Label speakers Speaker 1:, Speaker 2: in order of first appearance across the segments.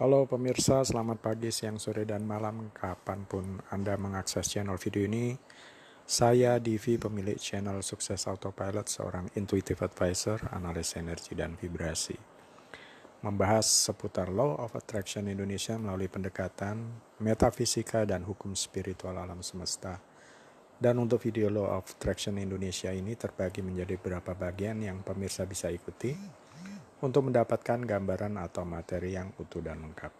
Speaker 1: Halo pemirsa, selamat pagi, siang, sore, dan malam kapanpun Anda mengakses channel video ini. Saya Divi, pemilik channel Sukses Autopilot, seorang intuitive advisor, analis energi dan vibrasi. Membahas seputar Law of Attraction Indonesia melalui pendekatan metafisika dan hukum spiritual alam semesta. Dan untuk video Law of Attraction Indonesia ini terbagi menjadi beberapa bagian yang pemirsa bisa ikuti untuk mendapatkan gambaran atau materi yang utuh dan lengkap.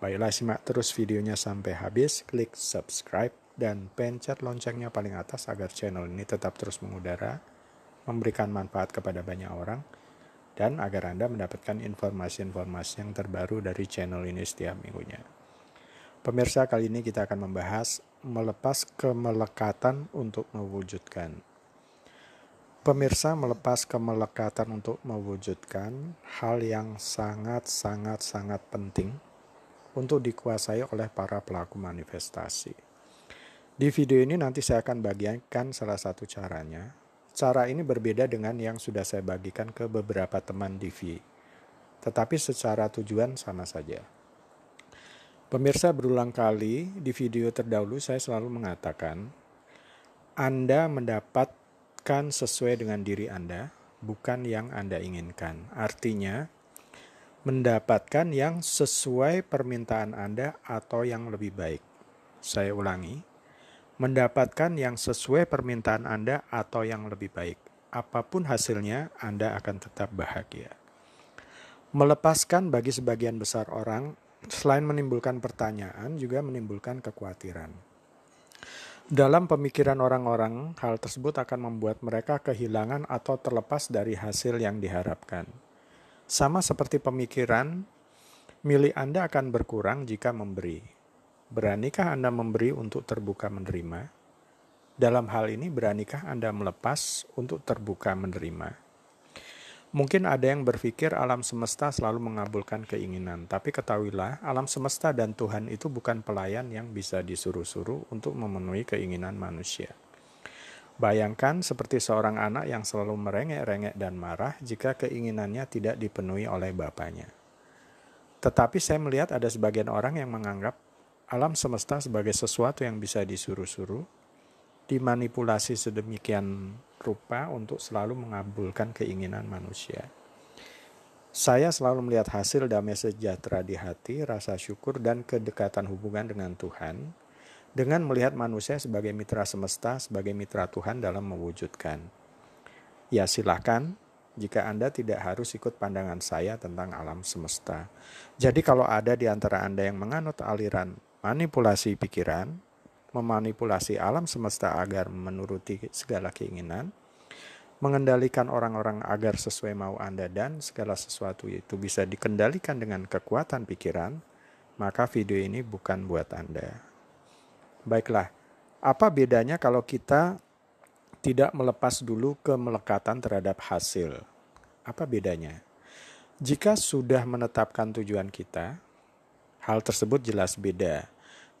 Speaker 1: Baiklah simak terus videonya sampai habis, klik subscribe dan pencet loncengnya paling atas agar channel ini tetap terus mengudara, memberikan manfaat kepada banyak orang, dan agar Anda mendapatkan informasi-informasi yang terbaru dari channel ini setiap minggunya. Pemirsa, kali ini kita akan membahas melepas kemelekatan untuk mewujudkan Pemirsa melepas kemelekatan untuk mewujudkan hal yang sangat-sangat-sangat penting untuk dikuasai oleh para pelaku manifestasi. Di video ini nanti saya akan bagikan salah satu caranya. Cara ini berbeda dengan yang sudah saya bagikan ke beberapa teman di V, tetapi secara tujuan sama saja. Pemirsa berulang kali di video terdahulu saya selalu mengatakan, Anda mendapat dapatkan sesuai dengan diri Anda, bukan yang Anda inginkan. Artinya, mendapatkan yang sesuai permintaan Anda atau yang lebih baik. Saya ulangi, mendapatkan yang sesuai permintaan Anda atau yang lebih baik. Apapun hasilnya, Anda akan tetap bahagia. Melepaskan bagi sebagian besar orang, selain menimbulkan pertanyaan, juga menimbulkan kekhawatiran. Dalam pemikiran orang-orang, hal tersebut akan membuat mereka kehilangan atau terlepas dari hasil yang diharapkan. Sama seperti pemikiran, milik Anda akan berkurang jika memberi. Beranikah Anda memberi untuk terbuka menerima? Dalam hal ini, beranikah Anda melepas untuk terbuka menerima? Mungkin ada yang berpikir alam semesta selalu mengabulkan keinginan, tapi ketahuilah alam semesta dan Tuhan itu bukan pelayan yang bisa disuruh-suruh untuk memenuhi keinginan manusia. Bayangkan seperti seorang anak yang selalu merengek-rengek dan marah jika keinginannya tidak dipenuhi oleh bapaknya. Tetapi saya melihat ada sebagian orang yang menganggap alam semesta sebagai sesuatu yang bisa disuruh-suruh, dimanipulasi sedemikian rupa untuk selalu mengabulkan keinginan manusia. Saya selalu melihat hasil damai sejahtera di hati, rasa syukur, dan kedekatan hubungan dengan Tuhan dengan melihat manusia sebagai mitra semesta, sebagai mitra Tuhan dalam mewujudkan. Ya silahkan jika Anda tidak harus ikut pandangan saya tentang alam semesta. Jadi kalau ada di antara Anda yang menganut aliran manipulasi pikiran, memanipulasi alam semesta agar menuruti segala keinginan, mengendalikan orang-orang agar sesuai mau Anda dan segala sesuatu itu bisa dikendalikan dengan kekuatan pikiran, maka video ini bukan buat Anda. Baiklah, apa bedanya kalau kita tidak melepas dulu kemelekatan terhadap hasil? Apa bedanya? Jika sudah menetapkan tujuan kita, hal tersebut jelas beda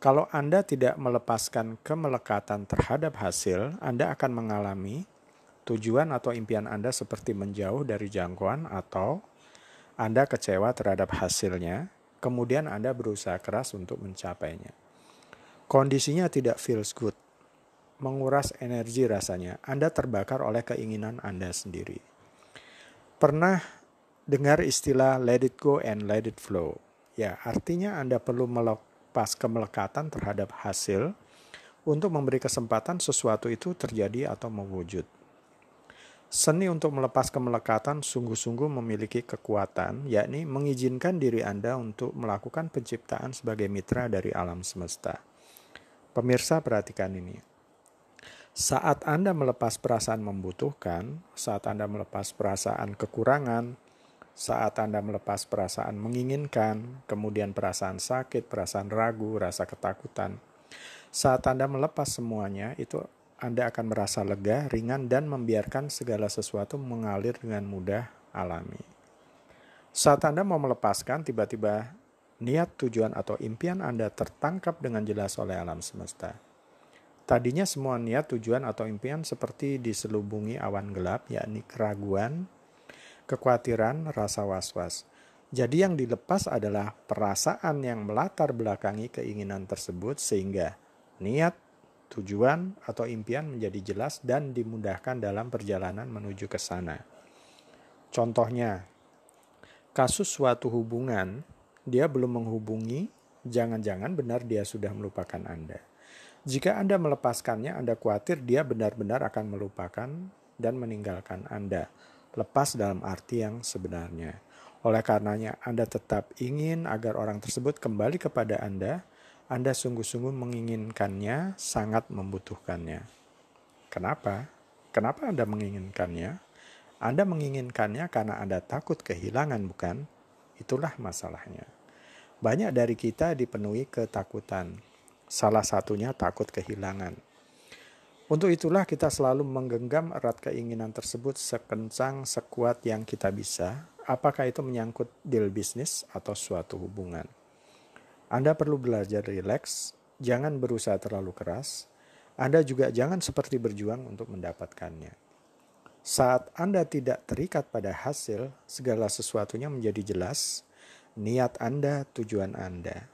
Speaker 1: kalau Anda tidak melepaskan kemelekatan terhadap hasil, Anda akan mengalami tujuan atau impian Anda seperti menjauh dari jangkauan atau Anda kecewa terhadap hasilnya, kemudian Anda berusaha keras untuk mencapainya. Kondisinya tidak feels good, menguras energi rasanya. Anda terbakar oleh keinginan Anda sendiri. Pernah dengar istilah let it go and let it flow? Ya, artinya Anda perlu melok pas kemelekatan terhadap hasil untuk memberi kesempatan sesuatu itu terjadi atau mewujud. Seni untuk melepas kemelekatan sungguh-sungguh memiliki kekuatan, yakni mengizinkan diri Anda untuk melakukan penciptaan sebagai mitra dari alam semesta. Pemirsa, perhatikan ini: saat Anda melepas perasaan membutuhkan, saat Anda melepas perasaan kekurangan, saat Anda melepas perasaan menginginkan, kemudian perasaan sakit, perasaan ragu, rasa ketakutan. Saat Anda melepas semuanya, itu Anda akan merasa lega, ringan, dan membiarkan segala sesuatu mengalir dengan mudah alami. Saat Anda mau melepaskan, tiba-tiba niat, tujuan, atau impian Anda tertangkap dengan jelas oleh alam semesta. Tadinya semua niat, tujuan, atau impian seperti diselubungi awan gelap, yakni keraguan, kekhawatiran, rasa was-was. Jadi yang dilepas adalah perasaan yang melatar belakangi keinginan tersebut sehingga niat, tujuan, atau impian menjadi jelas dan dimudahkan dalam perjalanan menuju ke sana. Contohnya, kasus suatu hubungan, dia belum menghubungi, jangan-jangan benar dia sudah melupakan Anda. Jika Anda melepaskannya, Anda khawatir dia benar-benar akan melupakan dan meninggalkan Anda lepas dalam arti yang sebenarnya. Oleh karenanya, Anda tetap ingin agar orang tersebut kembali kepada Anda. Anda sungguh-sungguh menginginkannya, sangat membutuhkannya. Kenapa? Kenapa Anda menginginkannya? Anda menginginkannya karena Anda takut kehilangan, bukan? Itulah masalahnya. Banyak dari kita dipenuhi ketakutan. Salah satunya takut kehilangan untuk itulah kita selalu menggenggam erat keinginan tersebut sekencang sekuat yang kita bisa, apakah itu menyangkut deal bisnis atau suatu hubungan. Anda perlu belajar rileks, jangan berusaha terlalu keras. Anda juga jangan seperti berjuang untuk mendapatkannya. Saat Anda tidak terikat pada hasil, segala sesuatunya menjadi jelas, niat Anda, tujuan Anda.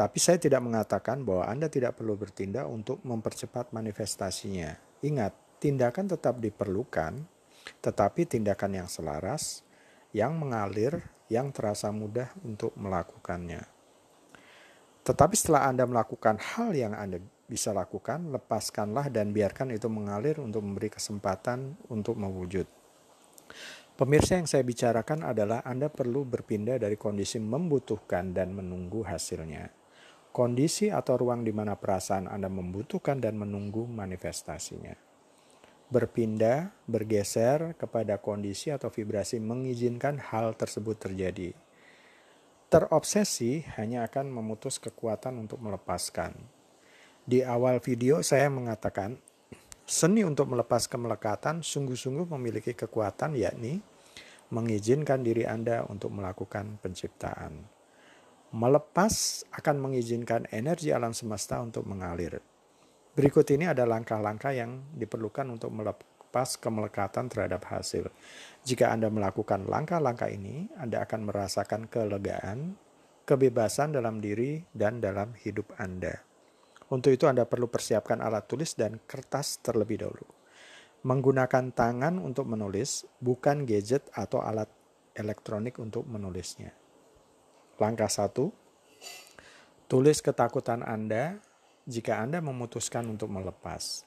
Speaker 1: Tapi saya tidak mengatakan bahwa Anda tidak perlu bertindak untuk mempercepat manifestasinya. Ingat, tindakan tetap diperlukan, tetapi tindakan yang selaras, yang mengalir, yang terasa mudah untuk melakukannya. Tetapi setelah Anda melakukan hal yang Anda bisa lakukan, lepaskanlah dan biarkan itu mengalir untuk memberi kesempatan untuk mewujud. Pemirsa yang saya bicarakan adalah Anda perlu berpindah dari kondisi membutuhkan dan menunggu hasilnya kondisi atau ruang di mana perasaan Anda membutuhkan dan menunggu manifestasinya. Berpindah, bergeser kepada kondisi atau vibrasi mengizinkan hal tersebut terjadi. Terobsesi hanya akan memutus kekuatan untuk melepaskan. Di awal video saya mengatakan, seni untuk melepas kemelekatan sungguh-sungguh memiliki kekuatan yakni mengizinkan diri Anda untuk melakukan penciptaan. Melepas akan mengizinkan energi alam semesta untuk mengalir. Berikut ini ada langkah-langkah yang diperlukan untuk melepas kemelekatan terhadap hasil. Jika Anda melakukan langkah-langkah ini, Anda akan merasakan kelegaan, kebebasan dalam diri, dan dalam hidup Anda. Untuk itu, Anda perlu persiapkan alat tulis dan kertas terlebih dahulu. Menggunakan tangan untuk menulis, bukan gadget atau alat elektronik untuk menulisnya. Langkah 1. Tulis ketakutan Anda jika Anda memutuskan untuk melepas.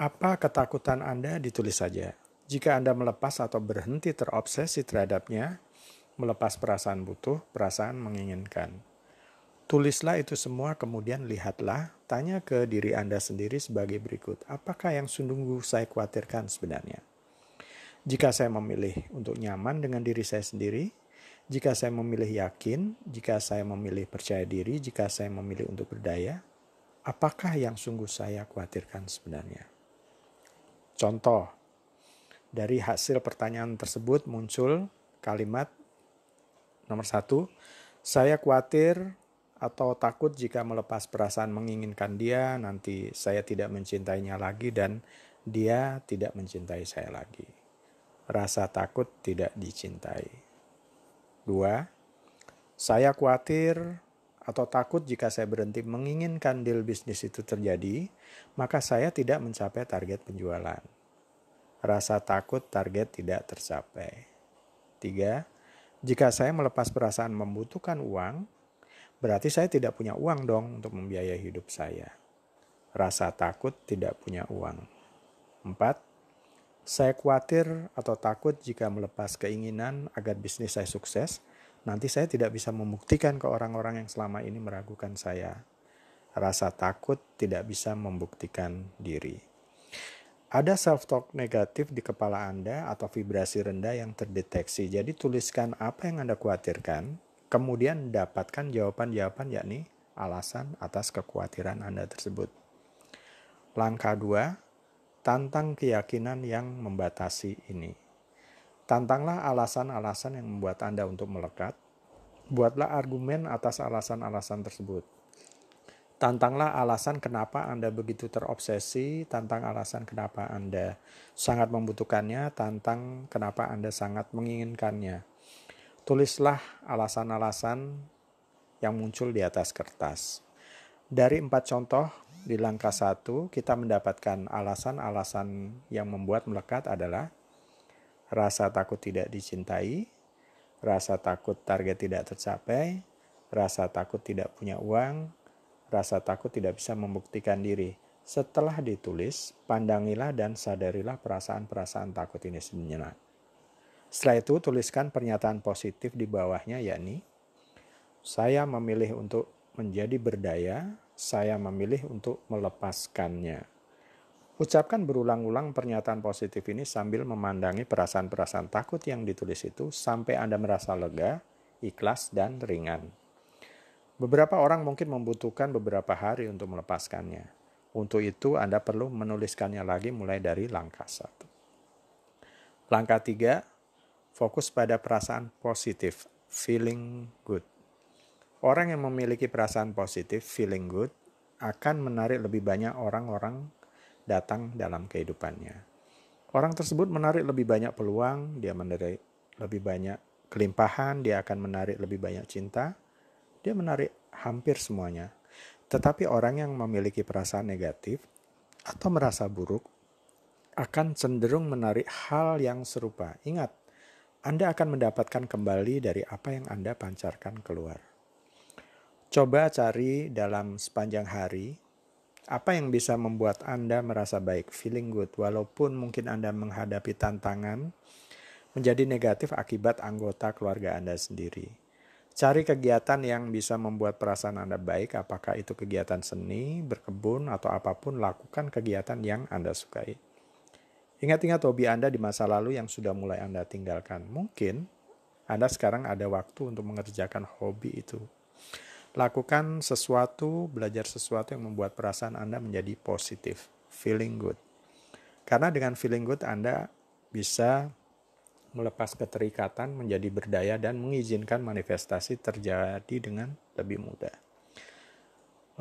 Speaker 1: Apa ketakutan Anda ditulis saja. Jika Anda melepas atau berhenti terobsesi terhadapnya, melepas perasaan butuh, perasaan menginginkan. Tulislah itu semua, kemudian lihatlah, tanya ke diri Anda sendiri sebagai berikut: apakah yang sungguh saya khawatirkan sebenarnya? Jika saya memilih untuk nyaman dengan diri saya sendiri, jika saya memilih yakin, jika saya memilih percaya diri, jika saya memilih untuk berdaya, apakah yang sungguh saya khawatirkan sebenarnya? Contoh, dari hasil pertanyaan tersebut muncul kalimat nomor satu, saya khawatir atau takut jika melepas perasaan menginginkan dia, nanti saya tidak mencintainya lagi dan dia tidak mencintai saya lagi. Rasa takut tidak dicintai. Dua, saya khawatir atau takut jika saya berhenti menginginkan deal bisnis itu terjadi, maka saya tidak mencapai target penjualan. Rasa takut target tidak tercapai. Tiga, jika saya melepas perasaan membutuhkan uang, berarti saya tidak punya uang dong untuk membiayai hidup saya. Rasa takut tidak punya uang. Empat, saya khawatir atau takut jika melepas keinginan agar bisnis saya sukses, nanti saya tidak bisa membuktikan ke orang-orang yang selama ini meragukan saya. Rasa takut tidak bisa membuktikan diri. Ada self-talk negatif di kepala Anda atau vibrasi rendah yang terdeteksi. Jadi tuliskan apa yang Anda khawatirkan, kemudian dapatkan jawaban-jawaban yakni alasan atas kekhawatiran Anda tersebut. Langkah 2, tantang keyakinan yang membatasi ini. Tantanglah alasan-alasan yang membuat Anda untuk melekat. Buatlah argumen atas alasan-alasan tersebut. Tantanglah alasan kenapa Anda begitu terobsesi, tantang alasan kenapa Anda sangat membutuhkannya, tantang kenapa Anda sangat menginginkannya. Tulislah alasan-alasan yang muncul di atas kertas. Dari empat contoh, di langkah satu kita mendapatkan alasan-alasan yang membuat melekat adalah rasa takut tidak dicintai, rasa takut target tidak tercapai, rasa takut tidak punya uang, rasa takut tidak bisa membuktikan diri. Setelah ditulis, pandangilah dan sadarilah perasaan-perasaan takut ini sebenarnya. Setelah itu, tuliskan pernyataan positif di bawahnya, yakni: "Saya memilih untuk menjadi berdaya saya memilih untuk melepaskannya. Ucapkan berulang-ulang pernyataan positif ini sambil memandangi perasaan-perasaan takut yang ditulis itu sampai Anda merasa lega, ikhlas, dan ringan. Beberapa orang mungkin membutuhkan beberapa hari untuk melepaskannya. Untuk itu, Anda perlu menuliskannya lagi mulai dari langkah satu. Langkah tiga, fokus pada perasaan positif, feeling good. Orang yang memiliki perasaan positif, feeling good, akan menarik lebih banyak orang-orang datang dalam kehidupannya. Orang tersebut menarik lebih banyak peluang, dia menarik lebih banyak kelimpahan, dia akan menarik lebih banyak cinta, dia menarik hampir semuanya. Tetapi orang yang memiliki perasaan negatif atau merasa buruk akan cenderung menarik hal yang serupa. Ingat, Anda akan mendapatkan kembali dari apa yang Anda pancarkan keluar. Coba cari dalam sepanjang hari apa yang bisa membuat Anda merasa baik, feeling good, walaupun mungkin Anda menghadapi tantangan menjadi negatif akibat anggota keluarga Anda sendiri. Cari kegiatan yang bisa membuat perasaan Anda baik, apakah itu kegiatan seni, berkebun, atau apapun, lakukan kegiatan yang Anda sukai. Ingat-ingat hobi Anda di masa lalu yang sudah mulai Anda tinggalkan. Mungkin Anda sekarang ada waktu untuk mengerjakan hobi itu. Lakukan sesuatu, belajar sesuatu yang membuat perasaan Anda menjadi positif, feeling good. Karena dengan feeling good Anda bisa melepas keterikatan menjadi berdaya dan mengizinkan manifestasi terjadi dengan lebih mudah.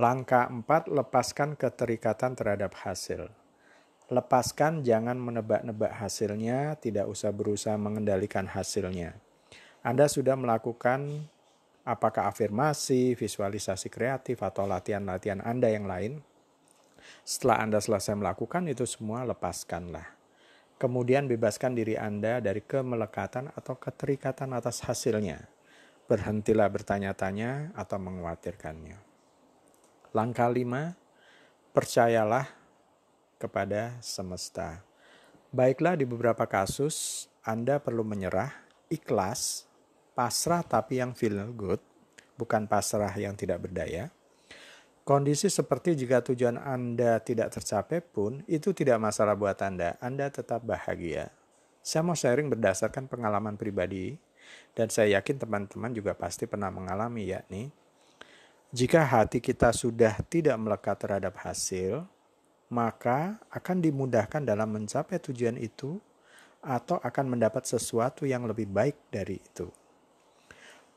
Speaker 1: Langkah 4, lepaskan keterikatan terhadap hasil. Lepaskan jangan menebak-nebak hasilnya, tidak usah berusaha mengendalikan hasilnya. Anda sudah melakukan apakah afirmasi, visualisasi kreatif, atau latihan-latihan Anda yang lain. Setelah Anda selesai melakukan itu semua, lepaskanlah. Kemudian bebaskan diri Anda dari kemelekatan atau keterikatan atas hasilnya. Berhentilah bertanya-tanya atau mengkhawatirkannya. Langkah lima, percayalah kepada semesta. Baiklah di beberapa kasus Anda perlu menyerah, ikhlas, pasrah tapi yang feel good, bukan pasrah yang tidak berdaya. Kondisi seperti jika tujuan Anda tidak tercapai pun, itu tidak masalah buat Anda. Anda tetap bahagia. Saya mau sharing berdasarkan pengalaman pribadi, dan saya yakin teman-teman juga pasti pernah mengalami yakni, jika hati kita sudah tidak melekat terhadap hasil, maka akan dimudahkan dalam mencapai tujuan itu atau akan mendapat sesuatu yang lebih baik dari itu.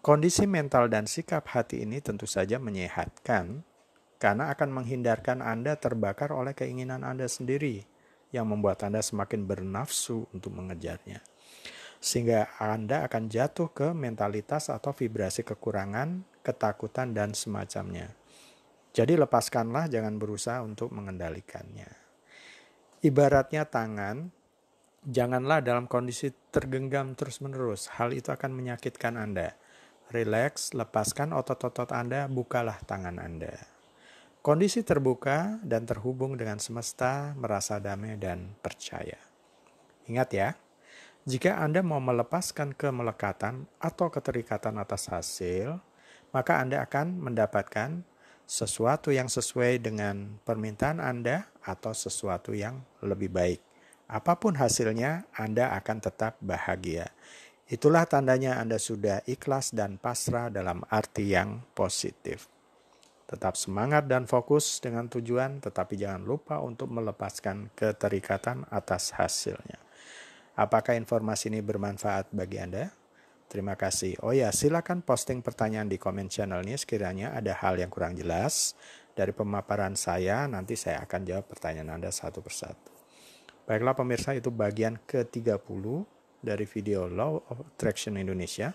Speaker 1: Kondisi mental dan sikap hati ini tentu saja menyehatkan karena akan menghindarkan Anda terbakar oleh keinginan Anda sendiri yang membuat Anda semakin bernafsu untuk mengejarnya. Sehingga Anda akan jatuh ke mentalitas atau vibrasi kekurangan, ketakutan, dan semacamnya. Jadi lepaskanlah, jangan berusaha untuk mengendalikannya. Ibaratnya tangan, janganlah dalam kondisi tergenggam terus-menerus. Hal itu akan menyakitkan Anda Relax, lepaskan otot-otot Anda, bukalah tangan Anda. Kondisi terbuka dan terhubung dengan semesta, merasa damai dan percaya. Ingat ya, jika Anda mau melepaskan kemelekatan atau keterikatan atas hasil, maka Anda akan mendapatkan sesuatu yang sesuai dengan permintaan Anda atau sesuatu yang lebih baik. Apapun hasilnya, Anda akan tetap bahagia. Itulah tandanya Anda sudah ikhlas dan pasrah dalam arti yang positif. Tetap semangat dan fokus dengan tujuan, tetapi jangan lupa untuk melepaskan keterikatan atas hasilnya. Apakah informasi ini bermanfaat bagi Anda? Terima kasih. Oh ya, silakan posting pertanyaan di komen channel ini sekiranya ada hal yang kurang jelas dari pemaparan saya, nanti saya akan jawab pertanyaan Anda satu persatu. Baiklah pemirsa, itu bagian ke-30 dari video Law of Attraction Indonesia.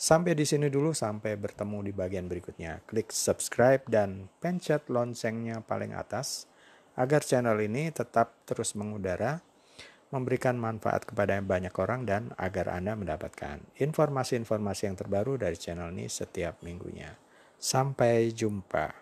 Speaker 1: Sampai di sini dulu, sampai bertemu di bagian berikutnya. Klik subscribe dan pencet loncengnya paling atas agar channel ini tetap terus mengudara, memberikan manfaat kepada banyak orang dan agar Anda mendapatkan informasi-informasi yang terbaru dari channel ini setiap minggunya. Sampai jumpa.